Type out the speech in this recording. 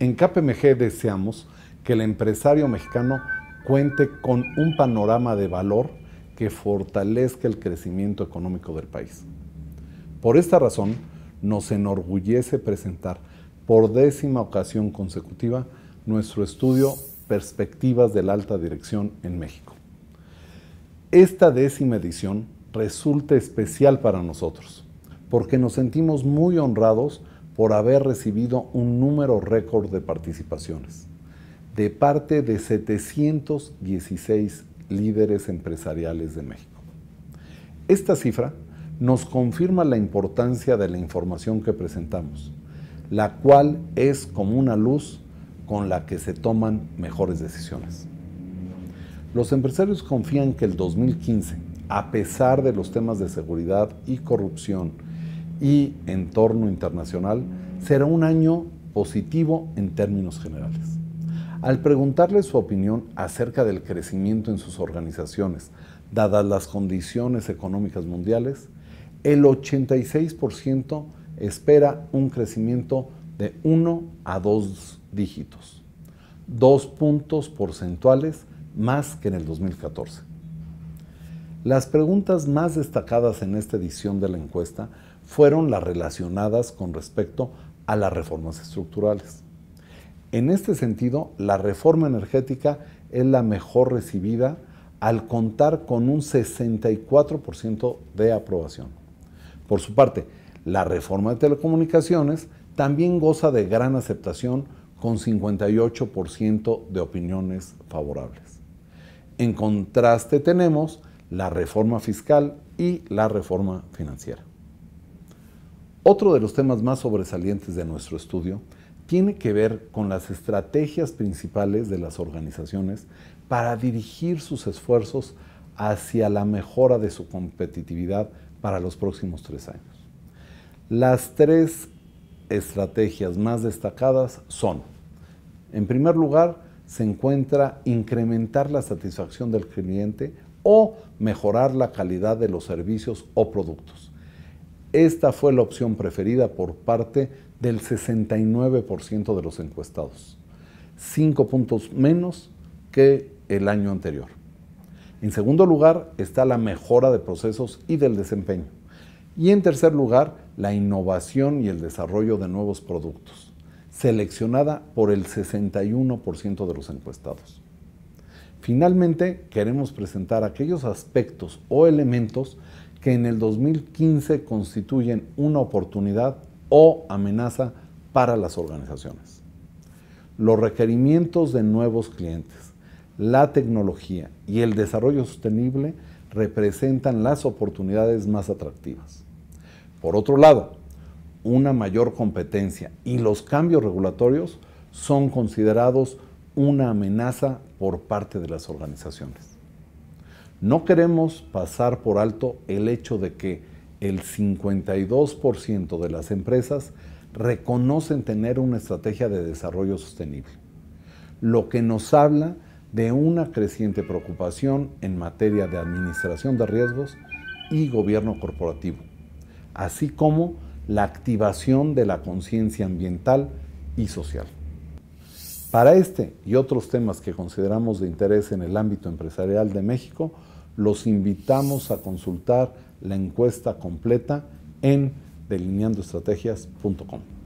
En KPMG deseamos que el empresario mexicano cuente con un panorama de valor que fortalezca el crecimiento económico del país. Por esta razón, nos enorgullece presentar por décima ocasión consecutiva nuestro estudio Perspectivas de la Alta Dirección en México. Esta décima edición resulta especial para nosotros, porque nos sentimos muy honrados por haber recibido un número récord de participaciones de parte de 716 líderes empresariales de México. Esta cifra nos confirma la importancia de la información que presentamos, la cual es como una luz con la que se toman mejores decisiones. Los empresarios confían que el 2015, a pesar de los temas de seguridad y corrupción, y entorno internacional, será un año positivo en términos generales. Al preguntarle su opinión acerca del crecimiento en sus organizaciones, dadas las condiciones económicas mundiales, el 86% espera un crecimiento de 1 a 2 dígitos, dos puntos porcentuales más que en el 2014. Las preguntas más destacadas en esta edición de la encuesta fueron las relacionadas con respecto a las reformas estructurales. En este sentido, la reforma energética es la mejor recibida al contar con un 64% de aprobación. Por su parte, la reforma de telecomunicaciones también goza de gran aceptación con 58% de opiniones favorables. En contraste tenemos la reforma fiscal y la reforma financiera. Otro de los temas más sobresalientes de nuestro estudio tiene que ver con las estrategias principales de las organizaciones para dirigir sus esfuerzos hacia la mejora de su competitividad para los próximos tres años. Las tres estrategias más destacadas son, en primer lugar, se encuentra incrementar la satisfacción del cliente o mejorar la calidad de los servicios o productos. Esta fue la opción preferida por parte del 69% de los encuestados, cinco puntos menos que el año anterior. En segundo lugar está la mejora de procesos y del desempeño. Y en tercer lugar, la innovación y el desarrollo de nuevos productos, seleccionada por el 61% de los encuestados. Finalmente, queremos presentar aquellos aspectos o elementos que en el 2015 constituyen una oportunidad o amenaza para las organizaciones. Los requerimientos de nuevos clientes, la tecnología y el desarrollo sostenible representan las oportunidades más atractivas. Por otro lado, una mayor competencia y los cambios regulatorios son considerados una amenaza por parte de las organizaciones. No queremos pasar por alto el hecho de que el 52% de las empresas reconocen tener una estrategia de desarrollo sostenible, lo que nos habla de una creciente preocupación en materia de administración de riesgos y gobierno corporativo, así como la activación de la conciencia ambiental y social. Para este y otros temas que consideramos de interés en el ámbito empresarial de México, los invitamos a consultar la encuesta completa en delineandoestrategias.com.